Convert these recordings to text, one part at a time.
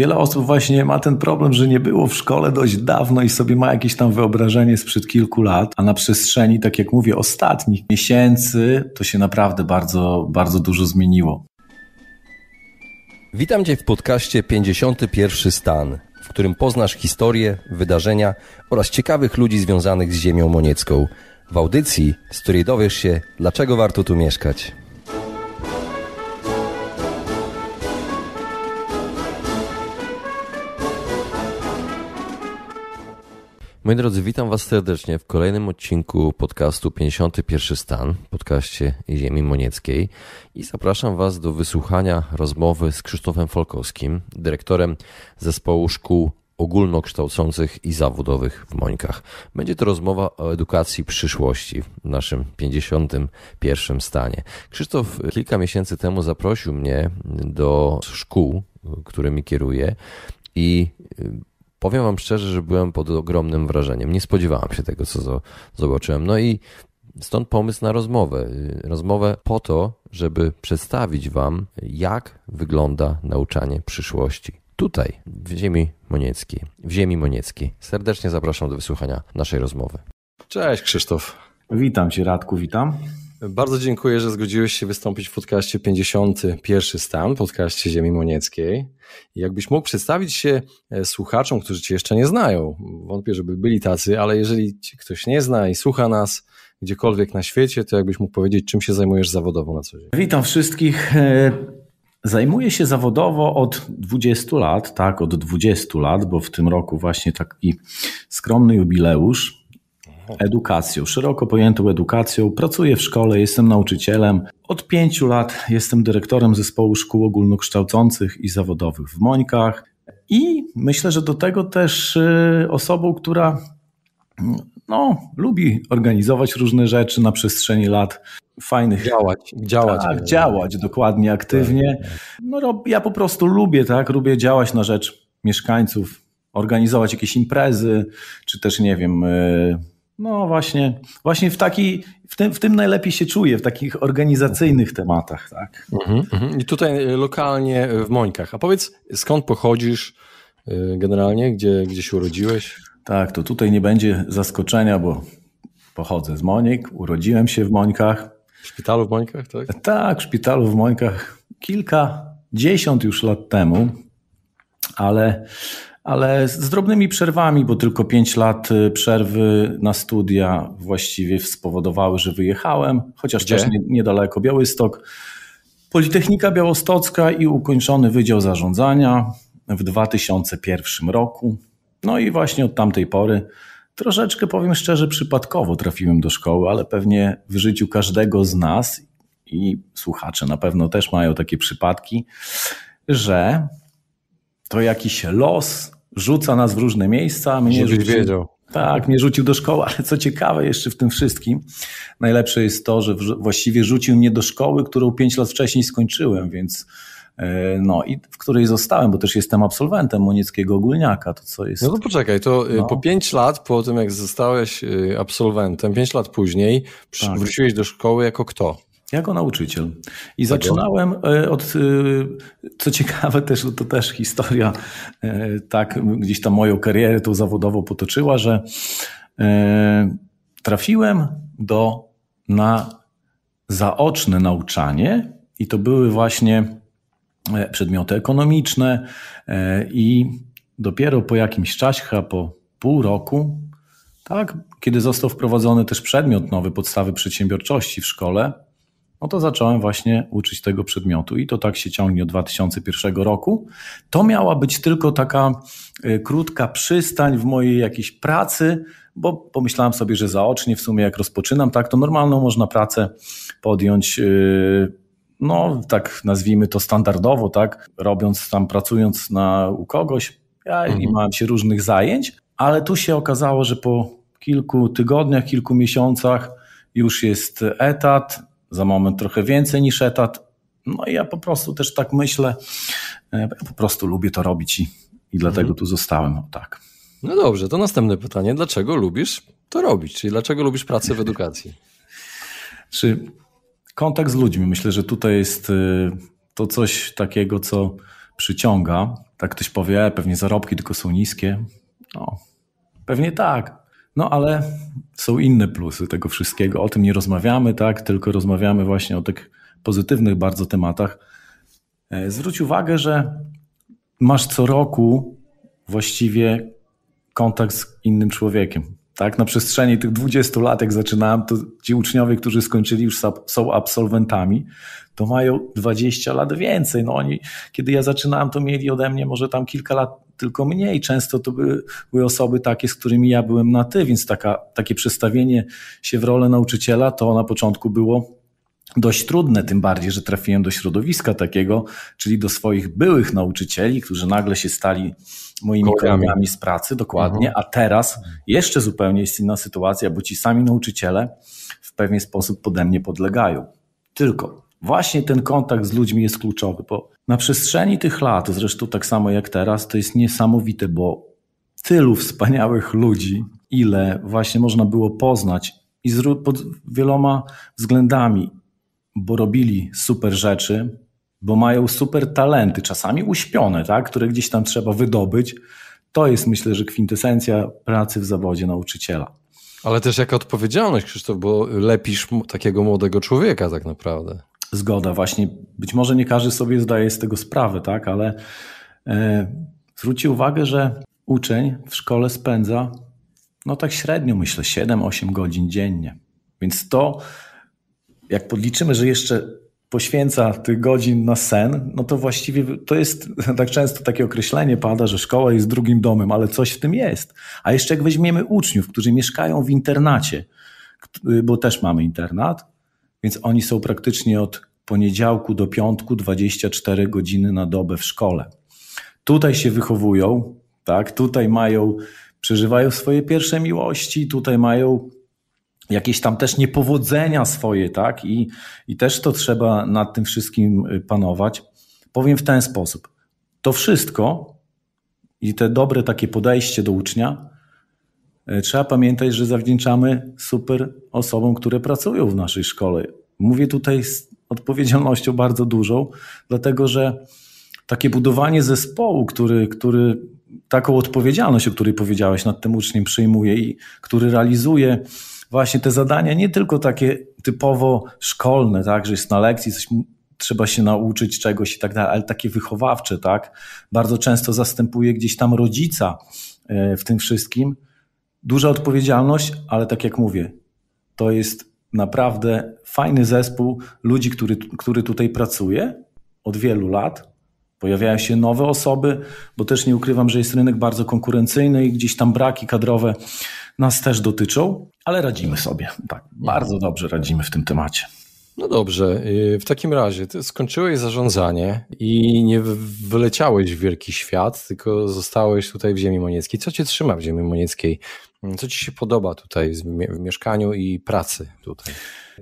Wiele osób właśnie ma ten problem, że nie było w szkole dość dawno i sobie ma jakieś tam wyobrażenie sprzed kilku lat, a na przestrzeni, tak jak mówię, ostatnich miesięcy to się naprawdę bardzo, bardzo dużo zmieniło. Witam Cię w podcaście 51 Stan, w którym poznasz historię, wydarzenia oraz ciekawych ludzi związanych z ziemią moniecką. W audycji, z której dowiesz się, dlaczego warto tu mieszkać. Moi drodzy, witam Was serdecznie w kolejnym odcinku podcastu 51 Stan, podcaście Ziemi Monieckiej i zapraszam Was do wysłuchania rozmowy z Krzysztofem Folkowskim, dyrektorem Zespołu Szkół Ogólnokształcących i Zawodowych w Mońkach. Będzie to rozmowa o edukacji przyszłości w naszym 51 stanie. Krzysztof kilka miesięcy temu zaprosił mnie do szkół, którymi kieruje i y, powiem Wam szczerze, że byłem pod ogromnym wrażeniem. Nie spodziewałem się tego, co zobaczyłem. No i stąd pomysł na rozmowę. Y, rozmowę po to, żeby przedstawić Wam, jak wygląda nauczanie przyszłości. Tutaj, w ziemi monieckiej. W ziemi monieckiej. Serdecznie zapraszam do wysłuchania naszej rozmowy. Cześć Krzysztof. Witam Cię Radku, witam. Bardzo dziękuję, że zgodziłeś się wystąpić w podcaście 51 Stan, podcaście Ziemi Monieckiej. Jakbyś mógł przedstawić się e, słuchaczom, którzy Cię jeszcze nie znają, wątpię, żeby byli tacy, ale jeżeli ktoś nie zna i słucha nas gdziekolwiek na świecie, to jakbyś mógł powiedzieć, czym się zajmujesz zawodowo na co dzień. Witam wszystkich. E, zajmuję się zawodowo od 20 lat, tak, od 20 lat, bo w tym roku właśnie taki skromny jubileusz edukacją, szeroko pojętą edukacją. Pracuję w szkole, jestem nauczycielem. Od pięciu lat jestem dyrektorem zespołu szkół ogólnokształcących i zawodowych w Mońkach. I myślę, że do tego też y, osobą, która no, lubi organizować różne rzeczy na przestrzeni lat fajnych. Działać, działać. Tak, działać dokładnie, aktywnie. Tak, tak. No, ja po prostu lubię, tak, lubię działać na rzecz mieszkańców, organizować jakieś imprezy, czy też, nie wiem, y, no właśnie, właśnie w, taki, w, tym, w tym najlepiej się czuję, w takich organizacyjnych tematach. Tak? Mhm, mhm. I tutaj e, lokalnie e, w Mońkach. A powiedz, skąd pochodzisz e, generalnie, gdzie, gdzie się urodziłeś? Tak, to tutaj nie będzie zaskoczenia, bo pochodzę z Monik, urodziłem się w Mońkach. W szpitalu w Mońkach, tak? Tak, w szpitalu w Mońkach kilkadziesiąt już lat temu, ale ale z drobnymi przerwami, bo tylko 5 lat y, przerwy na studia właściwie spowodowały, że wyjechałem, chociaż Gdzie? też nie, niedaleko Białystok. Politechnika Białostocka i ukończony Wydział Zarządzania w 2001 roku. No i właśnie od tamtej pory troszeczkę, powiem szczerze, przypadkowo trafiłem do szkoły, ale pewnie w życiu każdego z nas i słuchacze na pewno też mają takie przypadki, że to jakiś los rzuca nas w różne miejsca. Mnie rzucił, wiedział. Tak, mnie rzucił do szkoły, ale co ciekawe jeszcze w tym wszystkim, najlepsze jest to, że właściwie rzucił mnie do szkoły, którą pięć lat wcześniej skończyłem, więc e, no i w której zostałem, bo też jestem absolwentem Monieckiego Ogólniaka, to co jest... No to poczekaj, to e, no. po pięć lat, po tym jak zostałeś e, absolwentem, pięć lat później, tak. wróciłeś do szkoły jako kto? Jako nauczyciel. I tak zaczynałem e, od, e, co ciekawe, też to też historia, e, tak gdzieś tam moją karierę tą zawodowo potoczyła, że trafiłem do, na zaoczne nauczanie i to były właśnie przedmioty ekonomiczne i dopiero po jakimś czasie, chyba po pół roku, tak, kiedy został wprowadzony też przedmiot nowy, podstawy przedsiębiorczości w szkole, no to zacząłem właśnie uczyć tego przedmiotu i to tak się ciągnie od 2001 roku. To miała być tylko taka y, krótka przystań w mojej jakiejś pracy, bo pomyślałem sobie, że zaocznie w sumie jak rozpoczynam, tak, to normalną można pracę podjąć y, no tak nazwijmy to standardowo, tak, robiąc tam, pracując na, u kogoś. Ja mhm. i miałem się różnych zajęć, ale tu się okazało, że po kilku tygodniach, kilku miesiącach już jest etat, za moment trochę więcej niż etat. No i ja po prostu też tak myślę, e, ja po prostu lubię to robić i, i dlatego mhm. tu zostałem, o tak. No dobrze, to następne pytanie. Dlaczego lubisz to robić? Czyli dlaczego lubisz pracę w edukacji? Czy kontakt z ludźmi? Myślę, że tutaj jest e, to coś takiego, co przyciąga. Tak ktoś powie, e, pewnie zarobki tylko są niskie. No, pewnie tak, no ale są inne plusy tego wszystkiego. O tym nie rozmawiamy, tak, tylko rozmawiamy właśnie o tych pozytywnych bardzo tematach. E, zwróć uwagę, że masz co roku właściwie kontakt z innym człowiekiem. Tak, na przestrzeni tych 20 lat, jak zaczynałem, to ci uczniowie, którzy skończyli już są absolwentami, to mają 20 lat więcej. No oni, kiedy ja zaczynałem, to mieli ode mnie może tam kilka lat tylko mnie i często to były, osoby takie, z którymi ja byłem na ty, więc taka, takie przestawienie się w rolę nauczyciela to na początku było dość trudne, tym bardziej, że trafiłem do środowiska takiego, czyli do swoich byłych nauczycieli, którzy nagle się stali moimi kolegami z pracy, dokładnie, mhm. a teraz jeszcze zupełnie jest inna sytuacja, bo ci sami nauczyciele w pewien sposób pode mnie podlegają. Tylko właśnie ten kontakt z ludźmi jest kluczowy, bo na przestrzeni tych lat, zresztą tak samo jak teraz, to jest niesamowite, bo tylu wspaniałych ludzi, ile właśnie można było poznać i pod wieloma względami, bo robili super rzeczy, bo mają super talenty, czasami uśpione, tak, które gdzieś tam trzeba wydobyć. To jest myślę, że kwintesencja pracy w zawodzie nauczyciela. Ale też jaka odpowiedzialność, Krzysztof, bo lepisz takiego młodego człowieka tak naprawdę. Zgoda, właśnie. Być może nie każdy sobie zdaje z tego sprawę, tak, ale e, uwagę, że uczeń w szkole spędza, no tak średnio, myślę, 7-8 godzin dziennie. Więc to, jak podliczymy, że jeszcze poświęca tych godzin na sen, no to właściwie to jest, tak często takie określenie pada, że szkoła jest drugim domem, ale coś w tym jest. A jeszcze jak weźmiemy uczniów, którzy mieszkają w internacie, bo też mamy internat, więc oni są praktycznie od poniedziałku do piątku 24 godziny na dobę w szkole. Tutaj się wychowują, tak? Tutaj mają, przeżywają swoje pierwsze miłości, tutaj mają jakieś tam też niepowodzenia swoje, tak? I, i też to trzeba nad tym wszystkim y, panować. Powiem w ten sposób. To wszystko i te dobre takie podejście do ucznia E, trzeba pamiętać, że zawdzięczamy super osobom, które pracują w naszej szkole. Mówię tutaj z odpowiedzialnością bardzo dużą, dlatego że takie budowanie zespołu, który, który taką odpowiedzialność, o której powiedziałeś, nad tym uczniem przyjmuje i który realizuje właśnie te zadania, nie tylko takie typowo szkolne, tak, że jest na lekcji, coś trzeba się nauczyć czegoś i tak dalej, ale takie wychowawcze, tak, bardzo często zastępuje gdzieś tam rodzica e, w tym wszystkim Duża odpowiedzialność, ale tak jak mówię, to jest naprawdę fajny zespół ludzi, który, który tutaj pracuje od wielu lat. Pojawiają się nowe osoby, bo też nie ukrywam, że jest rynek bardzo konkurencyjny i gdzieś tam braki kadrowe nas też dotyczą, ale radzimy sobie. Tak, bardzo dobrze radzimy w tym temacie. No dobrze, y, w takim razie ty skończyłeś zarządzanie i nie wyleciałeś w wielki świat, tylko zostałeś tutaj w ziemi monieckiej. Co cię trzyma w ziemi monieckiej? Mm, co ci się podoba tutaj w mieszkaniu i pracy tutaj?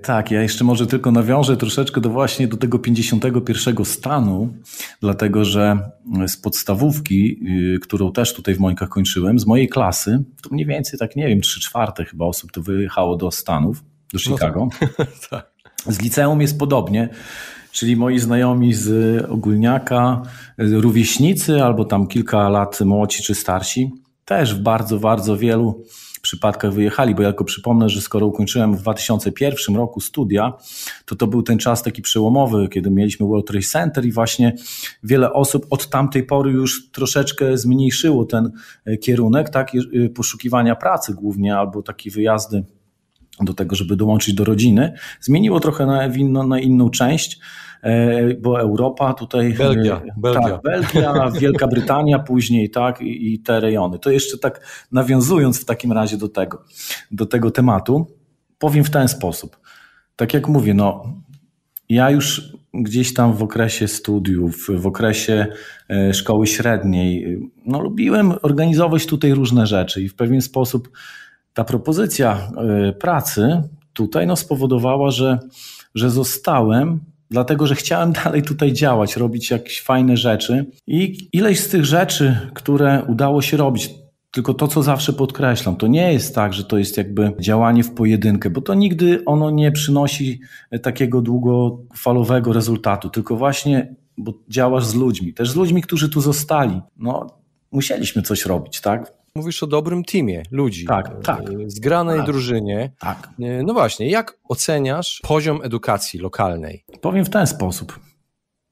Tak, ja jeszcze może tylko nawiążę troszeczkę do właśnie do tego 51 stanu, dlatego że e, z podstawówki, y, którą też tutaj w Mońkach kończyłem, z mojej klasy, to mniej więcej tak nie wiem, 3 czwarte chyba osób to wyjechało do Stanów, do no Chicago. No tak. tak. Z liceum jest podobnie, czyli moi znajomi z ogólniaka, rówieśnicy albo tam kilka lat młodsi czy starsi, też w bardzo, bardzo wielu przypadkach wyjechali, bo ja tylko przypomnę, że skoro ukończyłem w 2001 roku studia, to to był ten czas taki przełomowy, kiedy mieliśmy World Trade Center i właśnie wiele osób od tamtej pory już troszeczkę zmniejszyło ten e, kierunek, tak, e, poszukiwania pracy głównie albo takie wyjazdy do tego, żeby dołączyć do rodziny. Zmieniło trochę na, inno, na inną część, e, bo Europa tutaj. Belgia, Belgia. Tak, Belgia Wielka Brytania później, tak, i, i te rejony. To jeszcze tak nawiązując w takim razie do tego, do tego tematu, powiem w ten sposób. Tak jak mówię, no, ja już gdzieś tam w okresie studiów, w okresie e, szkoły średniej, no, lubiłem organizować tutaj różne rzeczy i w pewien sposób ta propozycja y, pracy tutaj no, spowodowała, że, że zostałem, dlatego że chciałem dalej tutaj działać, robić jakieś fajne rzeczy. I ileś z tych rzeczy, które udało się robić, tylko to, co zawsze podkreślam, to nie jest tak, że to jest jakby działanie w pojedynkę, bo to nigdy ono nie przynosi takiego długofalowego rezultatu, tylko właśnie, bo działasz z ludźmi, też z ludźmi, którzy tu zostali. No, musieliśmy coś robić, tak? Mówisz o dobrym teamie ludzi, tak, e, tak, zgranej tak, drużynie. Tak. E, no właśnie, jak oceniasz poziom edukacji lokalnej? Powiem w ten sposób.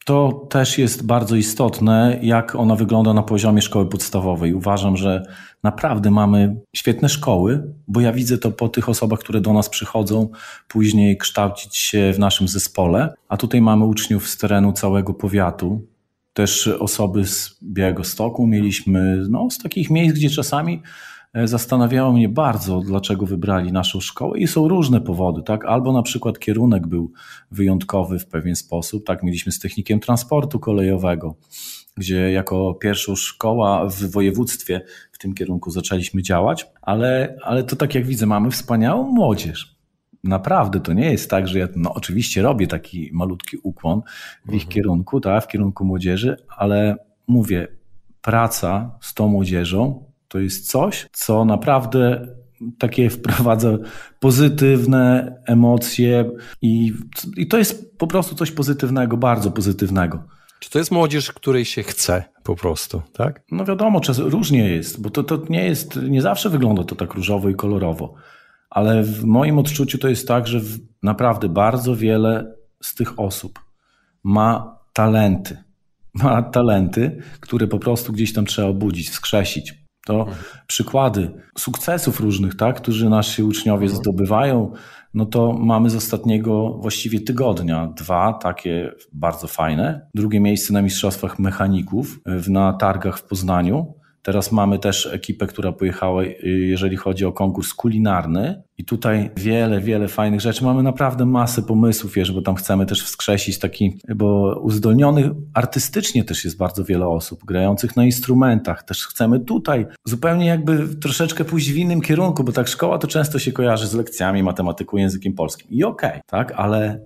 To też jest bardzo istotne, jak ona wygląda na poziomie szkoły podstawowej. Uważam, że naprawdę mamy świetne szkoły, bo ja widzę to po tych osobach, które do nas przychodzą, później kształcić się w naszym zespole. A tutaj mamy uczniów z terenu całego powiatu, też osoby z Białego Stoku mieliśmy, no, z takich miejsc, gdzie czasami e, zastanawiało mnie bardzo, dlaczego wybrali naszą szkołę i są różne powody, tak? Albo na przykład kierunek był wyjątkowy w pewien sposób, tak? Mieliśmy z technikiem transportu kolejowego, gdzie jako pierwsza szkoła w województwie w tym kierunku zaczęliśmy działać, ale, ale to tak jak widzę, mamy wspaniałą młodzież naprawdę to nie jest tak, że ja no, oczywiście robię taki malutki ukłon w ich mhm. kierunku, tak, w kierunku młodzieży, ale mówię, praca z tą młodzieżą to jest coś, co naprawdę takie wprowadza pozytywne emocje i, i to jest po prostu coś pozytywnego, bardzo pozytywnego. Czy to jest młodzież, której się chce po prostu, tak? No wiadomo, czas, różnie jest, bo to, to nie jest, nie zawsze wygląda to tak różowo i kolorowo ale w moim odczuciu to jest tak, że naprawdę bardzo wiele z tych osób ma talenty. Ma talenty, które po prostu gdzieś tam trzeba obudzić, wskrzesić. To mhm. przykłady sukcesów różnych, tak, którzy nasi uczniowie mhm. zdobywają, no to mamy z ostatniego właściwie tygodnia dwa takie bardzo fajne. Drugie miejsce na Mistrzostwach Mechaników na targach w Poznaniu Teraz mamy też ekipę, która pojechała, y, jeżeli chodzi o konkurs kulinarny. I tutaj wiele, wiele fajnych rzeczy. Mamy naprawdę masę pomysłów, bo tam chcemy też wskrzesić taki, bo uzdolnionych artystycznie też jest bardzo wiele osób grających na instrumentach. Też chcemy tutaj zupełnie jakby troszeczkę pójść w innym kierunku, bo tak szkoła to często się kojarzy z lekcjami matematyku językiem polskim. I okej, okay, tak, ale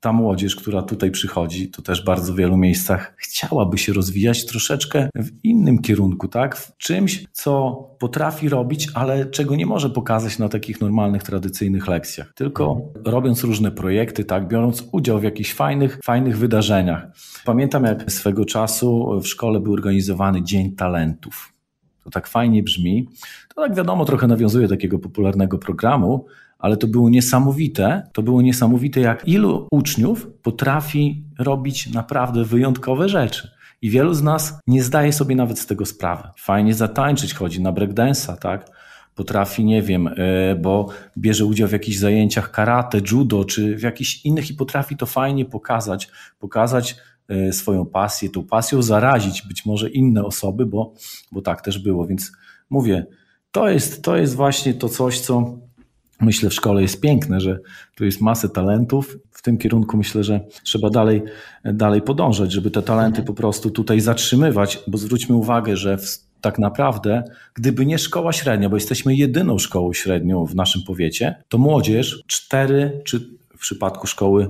ta młodzież, która tutaj przychodzi, to też bardzo w wielu miejscach chciałaby się rozwijać troszeczkę w innym kierunku, tak? W czymś, co potrafi robić, ale czego nie może pokazać na takich normalnych, tradycyjnych lekcjach. Tylko robiąc różne projekty, tak, biorąc udział w jakichś fajnych, fajnych wydarzeniach. Pamiętam, jak swego czasu w szkole był organizowany Dzień Talentów. To tak fajnie brzmi. To tak wiadomo, trochę nawiązuje do takiego popularnego programu, ale to było niesamowite, to było niesamowite, jak ilu uczniów potrafi robić naprawdę wyjątkowe rzeczy. I wielu z nas nie zdaje sobie nawet z tego sprawy. Fajnie zatańczyć chodzi na breakdance'a, tak? Potrafi, nie wiem, e, bo bierze udział w jakichś zajęciach karate, judo czy w jakichś innych i potrafi to fajnie pokazać, pokazać e, swoją pasję, tą pasją zarazić być może inne osoby, bo, bo tak też było. Więc mówię, to jest, to jest właśnie to coś, co myślę, w szkole jest piękne, że tu jest masę talentów. W tym kierunku myślę, że trzeba dalej, dalej podążać, żeby te talenty po prostu tutaj zatrzymywać, bo zwróćmy uwagę, że w, tak naprawdę, gdyby nie szkoła średnia, bo jesteśmy jedyną szkołą średnią w naszym powiecie, to młodzież 4 czy w przypadku szkoły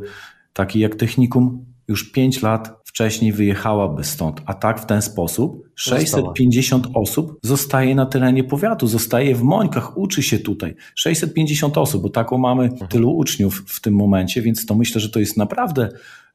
takiej jak technikum już 5 lat wcześniej wyjechałaby stąd, a tak w ten sposób 650 Została. osób zostaje na terenie powiatu, zostaje w Mońkach, uczy się tutaj. 650 osób, bo taką mamy mhm. tylu uczniów w tym momencie, więc to myślę, że to jest naprawdę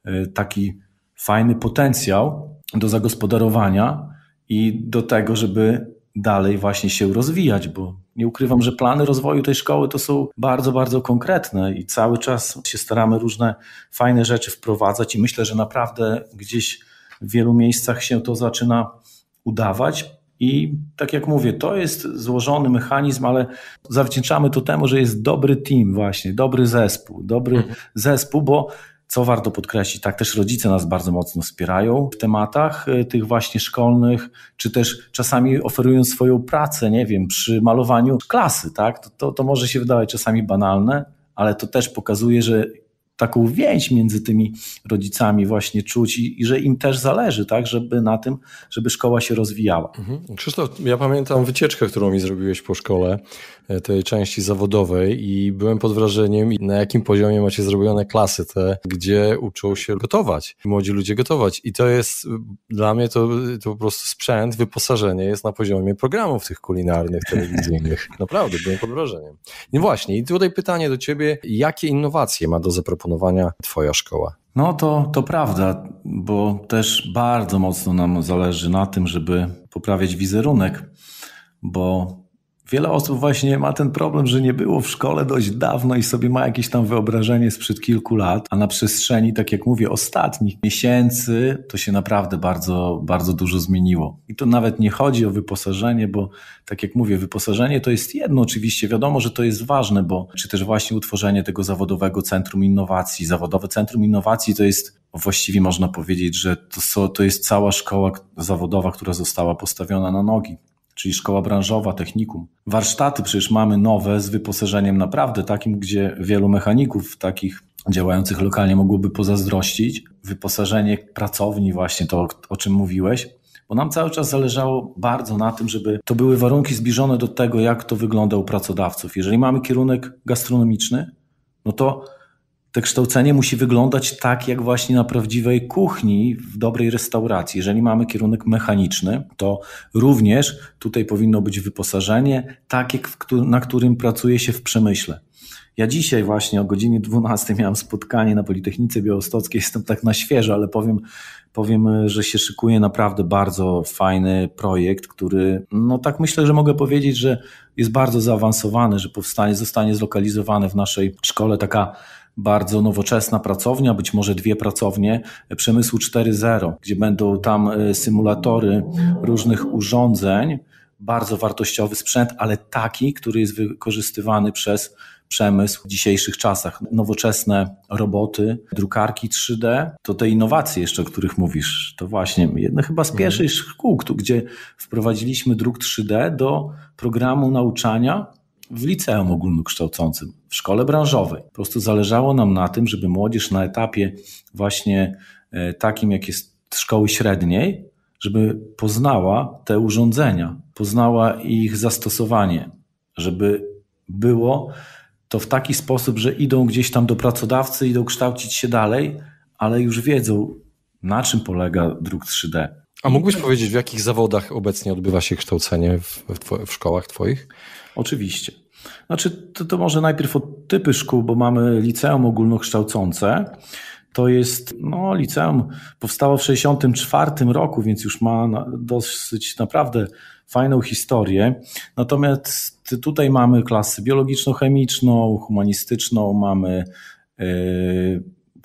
e, taki fajny potencjał do zagospodarowania i do tego, żeby dalej właśnie się rozwijać, bo nie ukrywam, że plany rozwoju tej szkoły to są bardzo, bardzo konkretne i cały czas się staramy różne fajne rzeczy wprowadzać i myślę, że naprawdę gdzieś w wielu miejscach się to zaczyna udawać. I tak jak mówię, to jest złożony mechanizm, ale zawdzięczamy to temu, że jest dobry team, właśnie, dobry zespół, dobry mhm. zespół, bo co warto podkreślić, tak też rodzice nas bardzo mocno wspierają w tematach y, tych właśnie szkolnych, czy też czasami oferują swoją pracę, nie wiem, przy malowaniu klasy, tak? To, to, to może się wydawać czasami banalne, ale to też pokazuje, że taką więź między tymi rodzicami właśnie czuć i, i, że im też zależy, tak, żeby na tym, żeby szkoła się rozwijała. Mhm. Krzysztof, ja pamiętam wycieczkę, którą mi zrobiłeś po szkole, e, tej części zawodowej i byłem pod wrażeniem, na jakim poziomie macie zrobione klasy te, gdzie uczą się gotować, młodzi ludzie gotować i to jest, e, dla mnie to, e, to po prostu sprzęt, wyposażenie jest na poziomie programów tych kulinarnych, telewizyjnych. Naprawdę, byłem pod wrażeniem. No właśnie, i tutaj pytanie do ciebie, jakie innowacje ma do zaproponowania zaproponowania Twoja szkoła. No to, to prawda, bo też bardzo mocno nam zależy na tym, żeby poprawiać wizerunek, bo Wiele osób właśnie ma ten problem, że nie było w szkole dość dawno i sobie ma jakieś tam wyobrażenie sprzed kilku lat, a na przestrzeni, tak jak mówię, ostatnich miesięcy to się naprawdę bardzo, bardzo dużo zmieniło. I to nawet nie chodzi o wyposażenie, bo tak jak mówię, wyposażenie to jest jedno, oczywiście wiadomo, że to jest ważne, bo czy też właśnie utworzenie tego zawodowego centrum innowacji. Zawodowe centrum innowacji to jest właściwie można powiedzieć, że to, to jest cała szkoła zawodowa, która została postawiona na nogi czyli szkoła branżowa, technikum. Warsztaty przecież mamy nowe z wyposażeniem naprawdę takim, gdzie wielu mechaników takich działających lokalnie mogłoby pozazdrościć. Wyposażenie pracowni, właśnie to, o czym mówiłeś. Bo nam cały czas zależało bardzo na tym, żeby to były warunki zbliżone do tego, jak to wygląda u pracodawców. Jeżeli mamy kierunek gastronomiczny, no to to kształcenie musi wyglądać tak, jak właśnie na prawdziwej kuchni w dobrej restauracji. Jeżeli mamy kierunek mechaniczny, to również tutaj powinno być wyposażenie takie, na którym pracuje się w przemyśle. Ja dzisiaj właśnie o godzinie 12 miałem spotkanie na Politechnice Białostockiej, jestem tak na świeżo, ale powiem, powiem, że się szykuje naprawdę bardzo fajny projekt, który, no tak myślę, że mogę powiedzieć, że jest bardzo zaawansowany, że powstanie, zostanie zlokalizowany w naszej szkole taka bardzo nowoczesna pracownia, być może dwie pracownie przemysłu 4.0, gdzie będą tam e, symulatory różnych urządzeń, bardzo wartościowy sprzęt, ale taki, który jest wykorzystywany przez przemysł w dzisiejszych czasach. Nowoczesne roboty, drukarki 3D, to te innowacje jeszcze, o których mówisz, to właśnie jedno chyba z pierwszych szkół, tu, gdzie wprowadziliśmy druk 3D do programu nauczania w liceum ogólnokształcącym, w szkole branżowej. Po prostu zależało nam na tym, żeby młodzież na etapie właśnie e, takim, jak jest szkoły średniej, żeby poznała te urządzenia, poznała ich zastosowanie, żeby było to w taki sposób, że idą gdzieś tam do pracodawcy, idą kształcić się dalej, ale już wiedzą, na czym polega druk 3D, a mógłbyś powiedzieć, w jakich zawodach obecnie odbywa się kształcenie w, w, w szkołach Twoich? Oczywiście. Znaczy, to, to może najpierw od typy szkół, bo mamy liceum ogólnokształcące. To jest, no, liceum powstało w 1964 roku, więc już ma dosyć naprawdę fajną historię. Natomiast tutaj mamy klasy biologiczno-chemiczną, humanistyczną, mamy e,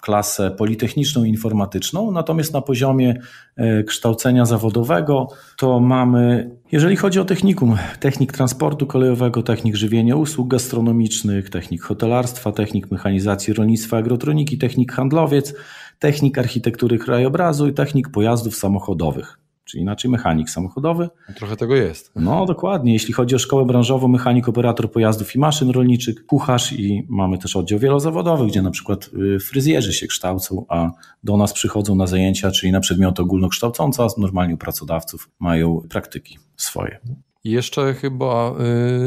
klasę politechniczną i informatyczną, natomiast na poziomie e, kształcenia zawodowego to mamy, jeżeli chodzi o technikum, technik transportu kolejowego, technik żywienia usług gastronomicznych, technik hotelarstwa, technik mechanizacji rolnictwa, agrotroniki, technik handlowiec, technik architektury krajobrazu i technik pojazdów samochodowych czy inaczej mechanik samochodowy. Trochę tego jest. No dokładnie. Jeśli chodzi o szkołę branżową, mechanik, operator pojazdów i maszyn rolniczych, kucharz i mamy też oddział wielozawodowy, gdzie na przykład y, fryzjerzy się kształcą, a do nas przychodzą na zajęcia, czyli na przedmioty ogólnokształcące, a normalnie u pracodawców mają praktyki swoje. I jeszcze chyba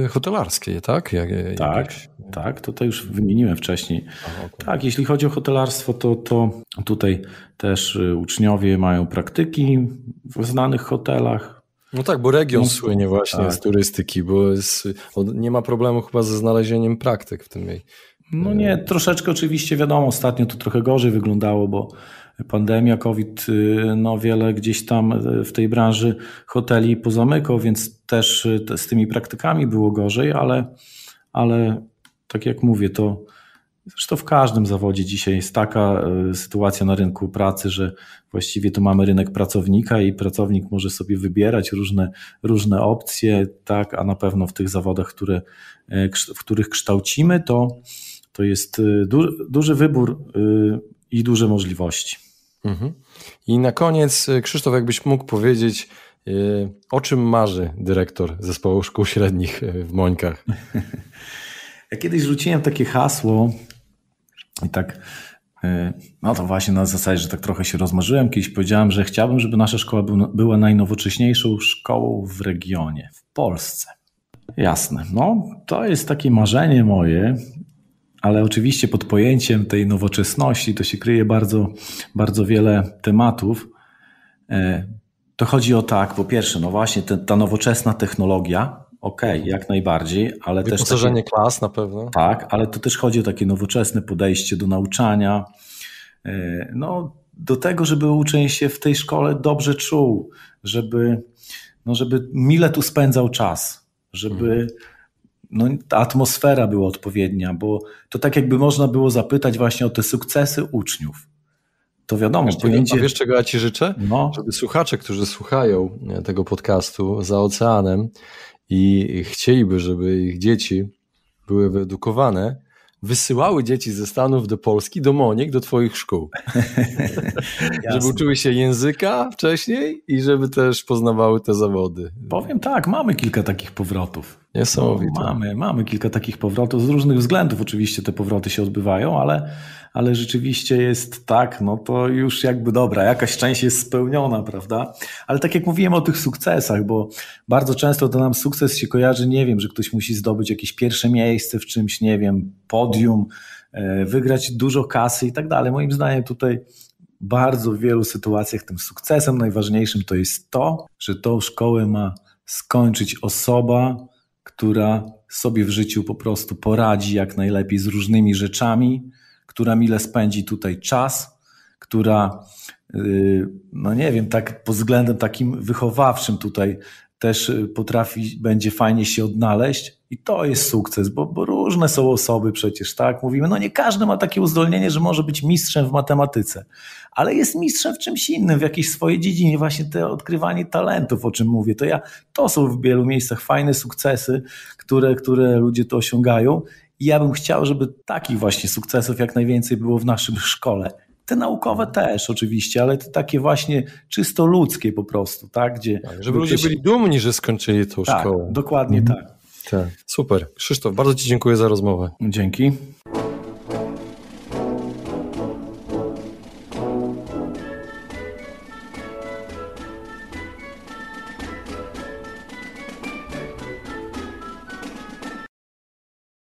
y, hotelarskie, tak? Jak, tak, tak, to, to już wymieniłem wcześniej. Aha, Tak, jeśli chodzi o hotelarstwo, to, to tutaj też y, uczniowie mają praktyki w znanych hotelach, no tak, bo region no, słynie właśnie tak. z turystyki, bo jest, nie ma problemu chyba ze znalezieniem praktyk w tym, no nie, troszeczkę oczywiście wiadomo, ostatnio to trochę gorzej wyglądało, bo pandemia, COVID, y, no wiele gdzieś tam y, w tej branży hoteli pozamykał, więc też y, z tymi praktykami było gorzej, ale, ale tak jak mówię, to zresztą w każdym zawodzie dzisiaj jest taka sytuacja na rynku pracy, że właściwie tu mamy rynek pracownika i pracownik może sobie wybierać różne, różne opcje, tak, a na pewno w tych zawodach, które, w których kształcimy, to to jest y, du duży wybór y, i duże możliwości. Mhm. I na koniec, y, Krzysztof, jakbyś mógł powiedzieć, o czym marzy dyrektor zespołu szkół średnich w Mońkach? Ja kiedyś rzuciłem takie hasło i tak, no to właśnie na zasadzie, że tak trochę się rozmarzyłem. Kiedyś powiedziałem, że chciałbym, żeby nasza szkoła była najnowocześniejszą szkołą w regionie, w Polsce. Jasne, no to jest takie marzenie moje ale oczywiście pod pojęciem tej nowoczesności to się kryje bardzo, bardzo wiele tematów. E, to chodzi o tak, po pierwsze, no właśnie te, ta nowoczesna technologia, okej, okay, jak najbardziej, ale też... klas na pewno. Tak, ale to też chodzi o takie nowoczesne podejście do nauczania, e, no do tego, żeby uczeń się w tej szkole dobrze czuł, żeby, no żeby mile tu spędzał czas, żeby... Mhm no, ta atmosfera była odpowiednia, bo to tak jakby można było zapytać właśnie o te sukcesy uczniów. To wiadomo, wiesz, pojęcie... A wiesz, czego ja ci życzę? No. Żeby słuchacze, którzy słuchają e, tego podcastu za oceanem i chcieliby, żeby ich dzieci były wyedukowane, wysyłały dzieci ze Stanów do Polski, do monik, do twoich szkół. żeby uczyły się języka wcześniej i żeby też poznawały te zawody. Powiem tak, mamy kilka takich powrotów. Niesamowite. Mamy, mamy kilka takich powrotów. Z różnych względów oczywiście te powroty się odbywają, ale, ale rzeczywiście jest tak, no to już jakby dobra, jakaś część jest spełniona, prawda? Ale tak jak mówiłem o tych sukcesach, bo bardzo często to nam sukces się kojarzy, nie wiem, że ktoś musi zdobyć jakieś pierwsze miejsce w czymś, nie wiem, podium, e, wygrać dużo kasy i tak dalej. Moim zdaniem tutaj bardzo w wielu sytuacjach tym sukcesem najważniejszym to jest to, że tą szkołę ma skończyć osoba, która sobie w życiu po prostu poradzi jak najlepiej z różnymi rzeczami, która mile spędzi tutaj czas, która, y, no nie wiem, tak pod względem takim wychowawczym tutaj też y, potrafi, będzie fajnie się odnaleźć. I to jest sukces, bo, bo, różne są osoby przecież, tak? Mówimy, no nie każdy ma takie uzdolnienie, że może być mistrzem w matematyce, ale jest mistrzem w czymś innym, w jakiejś swojej dziedzinie, właśnie te odkrywanie talentów, o czym mówię. To ja, to są w wielu miejscach fajne sukcesy, które, które ludzie to osiągają. I ja bym chciał, żeby takich właśnie sukcesów jak najwięcej było w naszym szkole te naukowe też oczywiście, ale to takie właśnie czysto ludzkie po prostu, tak? Gdzie, tak, żeby ludzie byli dumni, że skończyli tą tak, szkołę. Dokładnie mhm. tak. tak. Super. Krzysztof, bardzo Ci dziękuję za rozmowę. Dzięki.